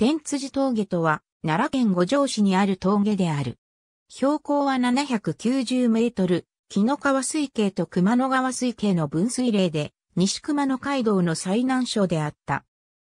天辻峠とは、奈良県五条市にある峠である。標高は790メートル、木の川水系と熊野川水系の分水嶺で、西熊野街道の最南所であった。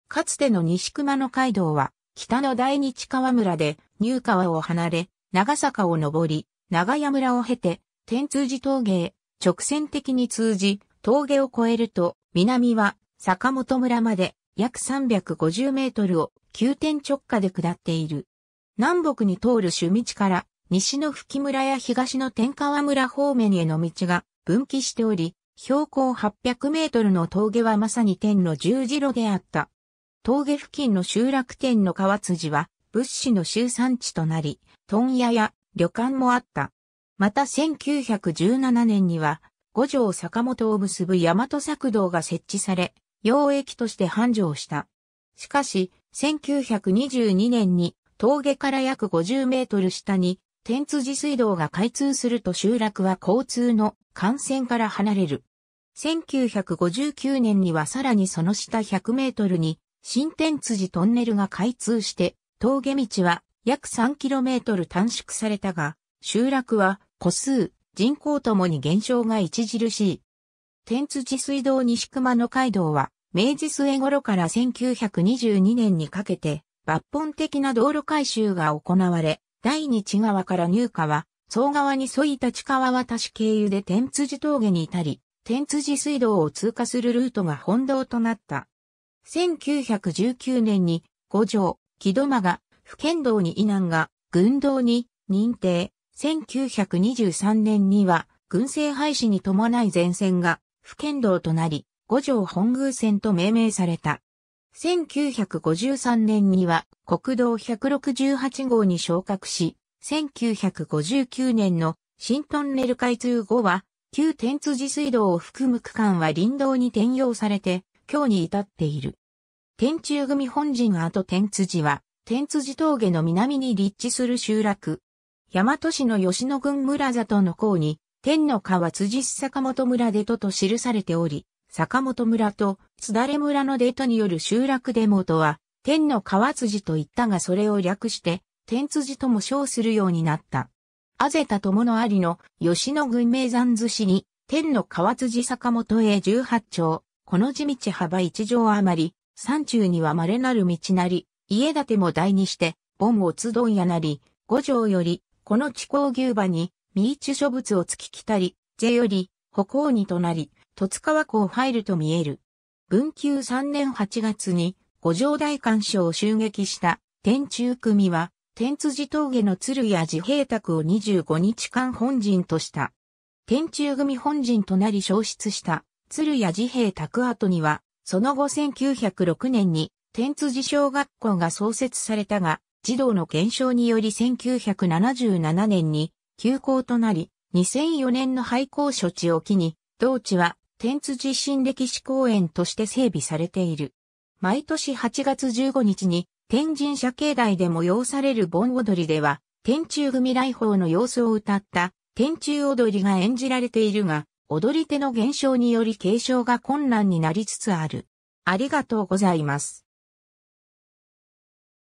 かつての西熊野街道は、北の大日川村で、入川を離れ、長坂を登り、長屋村を経て、天通寺峠へ直線的に通じ、峠を越えると、南は坂本村まで、約350メートルを急転直下で下っている。南北に通る主道から西の吹村や東の天川村方面への道が分岐しており、標高800メートルの峠はまさに天の十字路であった。峠付近の集落天の川辻は物資の集産地となり、問屋や旅館もあった。また1917年には五条坂本を結ぶ大和作道が設置され、溶液として繁盛した。しかし、1922年に峠から約50メートル下に天辻水道が開通すると集落は交通の幹線から離れる。1959年にはさらにその下100メートルに新天辻トンネルが開通して峠道は約3トル短縮されたが集落は個数、人口ともに減少が著しい。天辻水道西熊野街道は、明治末頃から1922年にかけて、抜本的な道路改修が行われ、第二地川から入川、総川に沿い立川渡し経由で天辻峠に至り、天辻水道を通過するルートが本道となった。1919年に、五条、木戸間が、府県道に異難が、軍道に認定。1923年には、軍政廃止に伴い前線が府県道となり、五条本宮線と命名された。1953年には国道168号に昇格し、1959年の新トンネル開通後は、旧天辻水道を含む区間は林道に転用されて、今日に至っている。天中組本陣跡天辻は、天辻峠の南に立地する集落。大和市の吉野郡村里の港に、天の川辻坂本村出戸と記されており、坂本村と津田れ村の出戸による集落出とは、天の川辻と言ったがそれを略して、天辻とも称するようになった。あぜた友のありの吉野群名山寿司に、天の川辻坂本へ18丁、この地道幅1畳余り、山中には稀なる道なり、家建ても台にして、盆をつどんやなり、五条より、この地高牛場に、三一諸物を突き来たり、税より、歩行にとなり、十津川湖入ると見える。文久3年8月に、五条大官所を襲撃した天中組は、天辻峠の鶴や自平宅を25日間本陣とした。天中組本陣となり消失した鶴や自平宅跡には、その後1906年に天辻小学校が創設されたが、児童の減少により1977年に休校となり、2004年の廃校処置を機に、同地は天津地震歴史公園として整備されている。毎年8月15日に天神社境内で催される盆踊りでは、天中組来訪の様子を歌った天中踊りが演じられているが、踊り手の減少により継承が困難になりつつある。ありがとうございます。